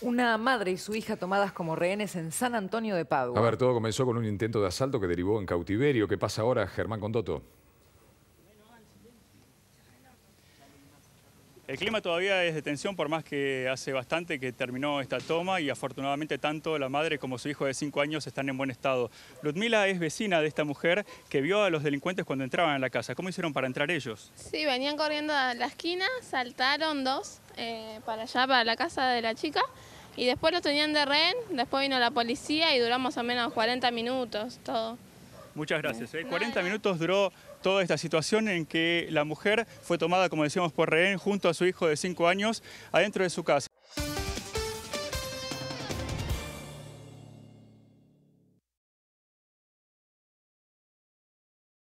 Una madre y su hija tomadas como rehenes en San Antonio de Padua. A ver, todo comenzó con un intento de asalto que derivó en cautiverio. ¿Qué pasa ahora, Germán Condoto? El clima todavía es de tensión, por más que hace bastante que terminó esta toma y afortunadamente tanto la madre como su hijo de 5 años están en buen estado. Ludmila es vecina de esta mujer que vio a los delincuentes cuando entraban a la casa. ¿Cómo hicieron para entrar ellos? Sí, venían corriendo a la esquina, saltaron dos eh, para allá, para la casa de la chica. Y después lo tenían de rehén, después vino la policía y duramos al menos 40 minutos, todo. Muchas gracias. 40 eh. minutos duró toda esta situación en que la mujer fue tomada, como decíamos, por rehén junto a su hijo de 5 años adentro de su casa.